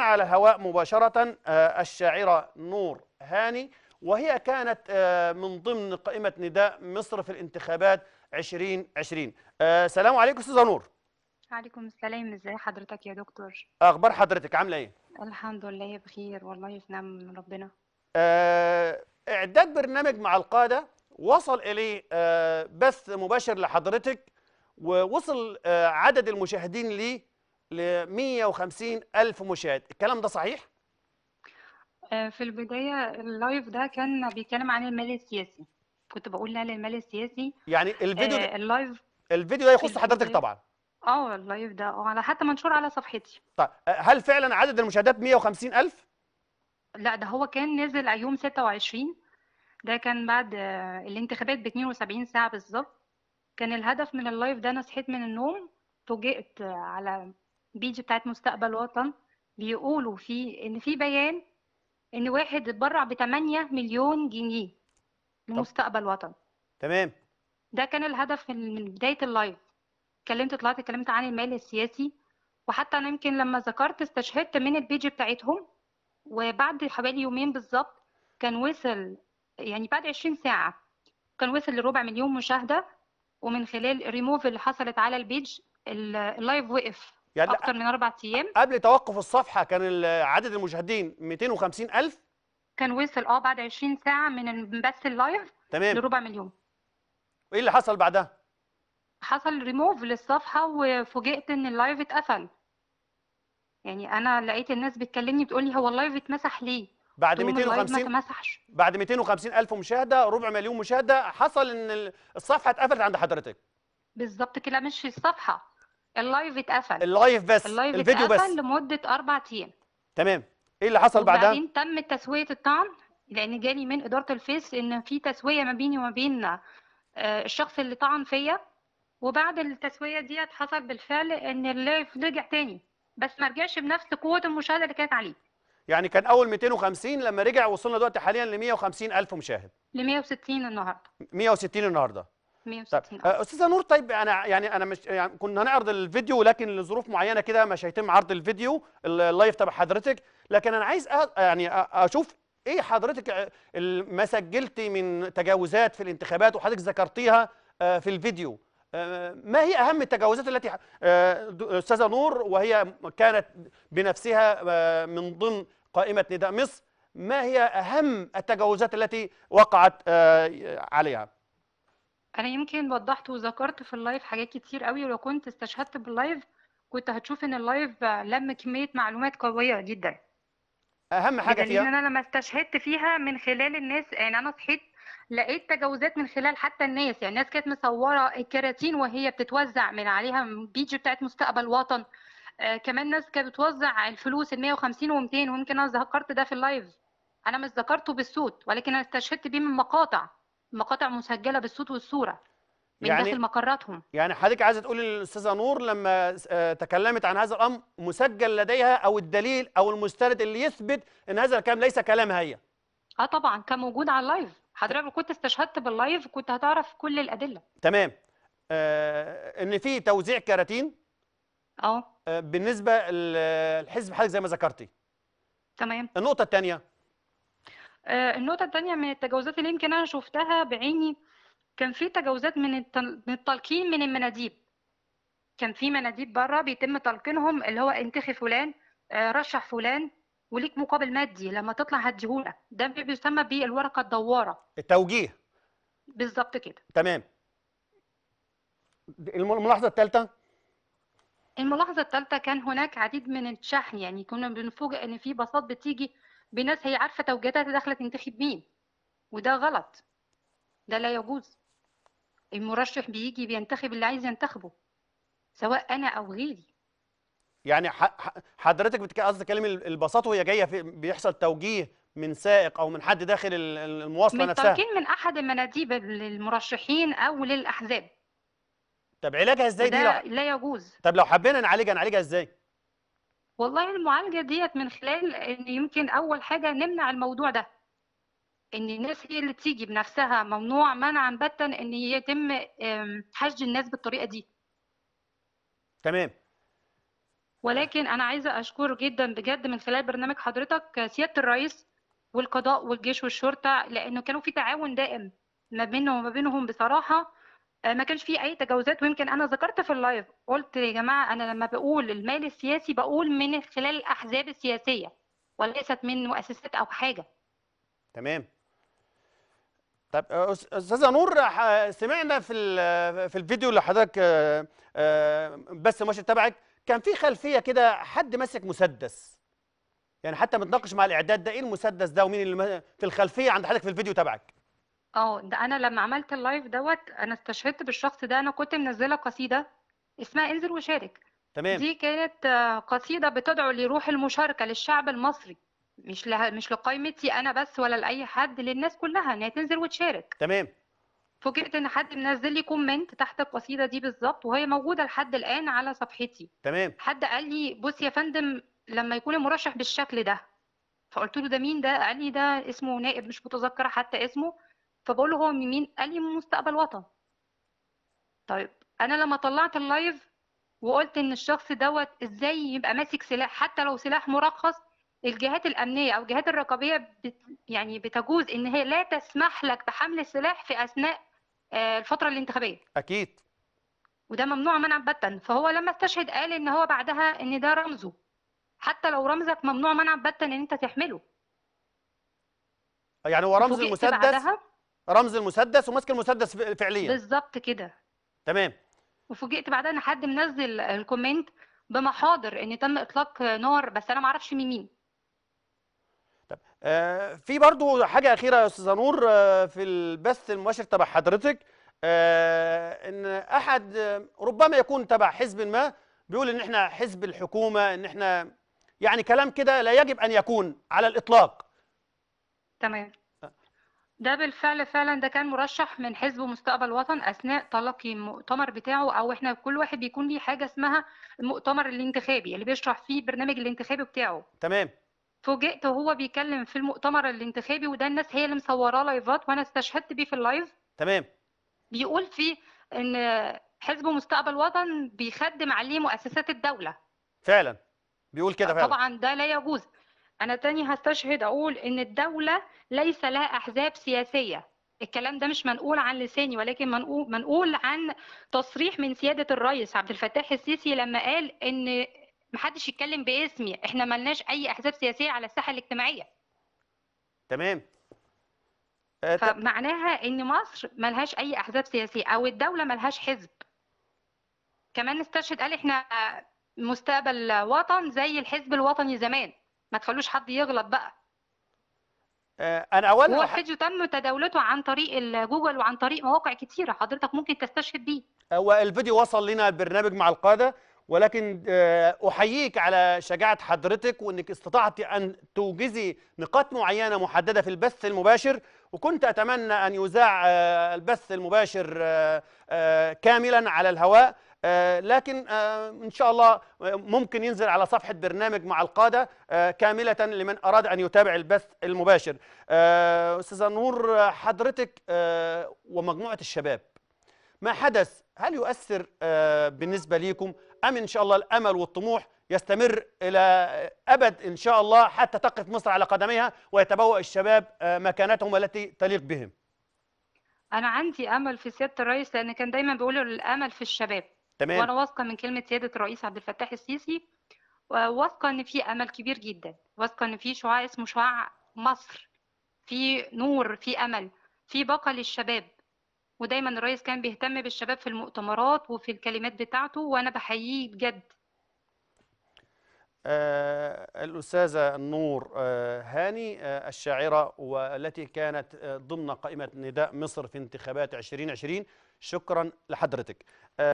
على الهواء مباشرة آه، الشاعرة نور هاني وهي كانت آه، من ضمن قائمة نداء مصر في الانتخابات 2020 آه، سلام عليكم أستاذة نور عليكم السلام ازي حضرتك يا دكتور أخبار حضرتك عاملة إيه؟ الحمد لله بخير والله في نعم من ربنا إعداد برنامج مع القادة وصل إليه بث مباشر لحضرتك ووصل عدد المشاهدين ليه ل 150 ألف مشاهد الكلام ده صحيح؟ آه، في البداية اللايف ده كان بيتكلم عن المال السياسي كنت بقول لا للمال السياسي يعني الفيديو آه اللايف الفيديو ده يخص حضرتك طبعا اه اللايف ده اه على حتى منشور على صفحتي طيب آه، هل فعلا عدد المشاهدات 150 ألف؟ لا ده هو كان نزل يوم 26 ده كان بعد آه، الانتخابات ب 72 ساعة بالظبط كان الهدف من اللايف ده انا صحيت من النوم فوجئت على بيجي بتاعت مستقبل وطن بيقولوا في ان في بيان ان واحد اتبرع ب 8 مليون جنيه لمستقبل وطن تمام ده كان الهدف من بدايه اللايف اتكلمت طلعت اتكلمت عن المال السياسي وحتى انا يمكن لما ذكرت استشهدت من البيج بتاعتهم وبعد حوالي يومين بالظبط كان وصل يعني بعد 20 ساعه كان وصل لربع مليون مشاهده ومن خلال الريموف اللي حصلت على البيج اللايف وقف يعني اكتر من اربع ايام قبل توقف الصفحه كان عدد المشاهدين 250 الف كان وصل اه بعد 20 ساعه من بث اللايف تمام لربع مليون وايه اللي حصل بعدها حصل ريموف للصفحه وفوجئت ان اللايف اتقفل يعني انا لقيت الناس بتكلمني بتقول لي هو اللايف اتمسح ليه بعد 250 ما تمسحش بعد 250 الف مشاهده ربع مليون مشاهده حصل ان الصفحه اتقفلت عند حضرتك بالظبط كده مش الصفحه اللايف اتقفل اللايف بس اللايف الفيديو اتقفل بس لمده اربع ايام تمام ايه اللي حصل بعدها؟ وبعدين تم تسويه الطعن لان جالي من اداره الفيس ان في تسويه ما بيني وما بين آه، الشخص اللي طعن فيا وبعد التسويه ديت حصل بالفعل ان اللايف رجع تاني بس ما رجعش بنفس قوه المشاهده اللي كانت عليه يعني كان اول 250 لما رجع وصلنا دلوقتي حاليا ل 150 الف مشاهد ل 160 النهارده 160 النهارده 160 طيب. آه، استاذه نور طيب انا يعني انا مش يعني كنا هنعرض الفيديو لكن لظروف معينه كده مش هيتم عرض الفيديو اللايف تبع حضرتك لكن انا عايز أ... يعني اشوف ايه حضرتك ما سجلتي من تجاوزات في الانتخابات وحضرتك ذكرتيها آه، في الفيديو آه، ما هي اهم التجاوزات التي استاذه نور وهي كانت بنفسها من ضمن قائمه نداء مصر ما هي اهم التجاوزات التي وقعت عليها انا يمكن وضحت وذكرت في اللايف حاجات كتير قوي ولو كنت استشهدت باللايف كنت هتشوف ان اللايف لم كميه معلومات قويه جدا اهم حاجه فيها ان انا لما استشهدت فيها من خلال الناس يعني انا صحيت لقيت تجاوزات من خلال حتى الناس يعني الناس كانت مصوره الكراتين وهي بتتوزع من عليها بيج بتاعت مستقبل وطن آه كمان ناس كانت بتوزع الفلوس ال 150 و200 ويمكن انا ذكرت ده في اللايف انا مش ذكرته بالصوت ولكن انا استشهدت بيه من مقاطع مقاطع مسجله بالصوت والصوره من يعني داخل مقراتهم يعني حضرتك عايزه تقولي للاستاذه نور لما آه، تكلمت عن هذا الامر مسجل لديها او الدليل او المستند اللي يثبت ان هذا الكلام ليس كلامها هي اه طبعا كان موجود على اللايف حضرتك لو كنت استشهدت باللايف كنت هتعرف كل الادله تمام آه ان في توزيع كراتين اه, آه، بالنسبه للحزب حضرتك زي ما ذكرتي تمام النقطه الثانيه آه، النقطة الثانية من التجاوزات اللي يمكن أنا شفتها بعيني كان في تجاوزات من التلقين من المناديب كان في مناديب بره بيتم تلقينهم اللي هو انتخي فلان آه، رشح فلان وليك مقابل مادي لما تطلع هديهولك ده بيسمى بالورقة الدوارة التوجيه بالظبط كده تمام الملاحظة الثالثة الملاحظة الثالثة كان هناك عديد من الشحن يعني كنا بنفوجئ ان في باصات بتيجي بناس هي عارفه توجيهاتها داخله تنتخب مين وده غلط ده لا يجوز المرشح بيجي بينتخب اللي عايز ينتخبه سواء انا او غيري يعني حضرتك بتك... قصدي كلمه البساطه وهي جايه في... بيحصل توجيه من سائق او من حد داخل المواصله من نفسها من من احد المناديب للمرشحين او للاحزاب طب علاجها ازاي دي لا يجوز طب لو حبينا نعالجها نعالجها ازاي والله المعالجة ديت من خلال إن يمكن أول حاجة نمنع الموضوع ده إن الناس هي اللي تيجي بنفسها ممنوع منعا باتا إن يتم حج الناس بالطريقة دي تمام ولكن أنا عايزة أشكر جدا بجد من خلال برنامج حضرتك آه، سيادة الرئيس والقضاء والجيش والشرطة لأنه كانوا في تعاون دائم ما بينهم وما بينهم بصراحة آه، ما كانش في اي تجاوزات ويمكن انا ذكرت في اللايف قلت يا جماعه انا لما بقول المال السياسي بقول من خلال الاحزاب السياسيه وليست من مؤسسات او حاجه تمام طب استاذه نور سمعنا في في الفيديو اللي حضرتك آه، آه، بس ماشي تبعك كان في خلفيه كده حد ماسك مسدس يعني حتى متناقش مع الاعداد ده ايه المسدس ده ومين اللي في الخلفيه عند حضرتك في الفيديو تبعك اه ده انا لما عملت اللايف دوت انا استشهدت بالشخص ده انا كنت منزله قصيده اسمها انزل وشارك تمام دي كانت آه، قصيده بتدعو لروح المشاركه للشعب المصري مش لها مش لقائمتي انا بس ولا لاي حد للناس كلها انها تنزل وتشارك تمام فوجئت ان حد منزل لي كومنت تحت القصيده دي بالظبط وهي موجوده لحد الان على صفحتي تمام حد قال لي بص يا فندم لما يكون المرشح بالشكل ده فقلت له ده مين ده قال لي ده اسمه نائب مش متذكره حتى اسمه فبقول له هو من مين قال لي من مستقبل وطن طيب انا لما طلعت اللايف وقلت ان الشخص دوت ازاي يبقى ماسك سلاح حتى لو سلاح مرخص الجهات الامنيه او الجهات الرقابيه بت يعني بتجوز ان هي لا تسمح لك بحمل السلاح في اثناء آه، الفتره الانتخابيه اكيد وده ممنوع منعا باتا فهو لما استشهد قال ان هو بعدها ان ده رمزه حتى لو رمزك ممنوع منعا باتا ان انت تحمله يعني هو رمز المسدس رمز المسدس وماسك المسدس فعليا بالظبط كده تمام وفوجئت بعدها ان حد منزل الكومنت بمحاضر ان تم اطلاق نار بس انا ما اعرفش من مين طب آه في برضو حاجه اخيره يا استاذه نور آه في البث المباشر تبع حضرتك آه ان احد ربما يكون تبع حزب ما بيقول ان احنا حزب الحكومه ان احنا يعني كلام كده لا يجب ان يكون على الاطلاق تمام ده بالفعل فعلا ده كان مرشح من حزب مستقبل وطن اثناء تلقي المؤتمر بتاعه او احنا كل واحد بيكون ليه حاجه اسمها المؤتمر الانتخابي اللي بيشرح فيه البرنامج الانتخابي بتاعه تمام فوجئت وهو بيتكلم في المؤتمر الانتخابي وده الناس هي اللي مصوراه لايفات وانا استشهدت بيه في اللايف تمام بيقول فيه ان حزب مستقبل وطن بيخدم عليه مؤسسات الدوله فعلا بيقول كده فعلا طبعا ده لا يجوز انا تاني هستشهد اقول ان الدوله ليس لها احزاب سياسيه الكلام ده مش منقول عن لساني ولكن منقول, منقول عن تصريح من سياده الرئيس عبد الفتاح السيسي لما قال ان محدش يتكلم باسمي احنا ملناش اي احزاب سياسيه على الساحه الاجتماعيه تمام آه، فمعناها ان مصر ملهاش اي احزاب سياسيه او الدوله ملهاش حزب كمان استشهد قال احنا مستقبل وطن زي الحزب الوطني زمان ما تخلوش حد يغلط بقى آه، انا اولا هو الفيديو تم تداولته عن طريق جوجل وعن طريق مواقع كتيره حضرتك ممكن تستشهد بيه هو الفيديو وصل لنا البرنامج مع القاده ولكن آه، احييك على شجاعه حضرتك وانك استطعت ان توجزي نقاط معينه محدده في البث المباشر وكنت اتمنى ان يذاع آه، البث المباشر كاملا على الهواء آه، لكن آه، إن شاء الله آه، ممكن ينزل على صفحة برنامج مع القادة كاملة لمن أراد أن يتابع البث المباشر أستاذة نور حضرتك ومجموعة الشباب ما حدث هل يؤثر بالنسبة ليكم أم إن شاء الله الأمل والطموح يستمر إلى أبد إن شاء الله حتى تقف مصر على قدميها ويتبوأ الشباب مكانتهم التي تليق بهم أنا عندي أمل في سيادة الرئيس لأن كان دايما بيقولوا الأمل في الشباب تمام وانا واثقه من كلمه سياده الرئيس عبد الفتاح السيسي واثقه ان في امل كبير جدا واثقه ان في شعاع اسمه شعاع مصر في نور في امل في بقى للشباب ودايما الرئيس كان بيهتم بالشباب في المؤتمرات وفي الكلمات بتاعته وانا بحييه بجد آه الأستاذة نور آه هاني آه الشاعرة والتي كانت آه، ضمن قائمة نداء مصر في انتخابات 2020 شكرا لحضرتك آه،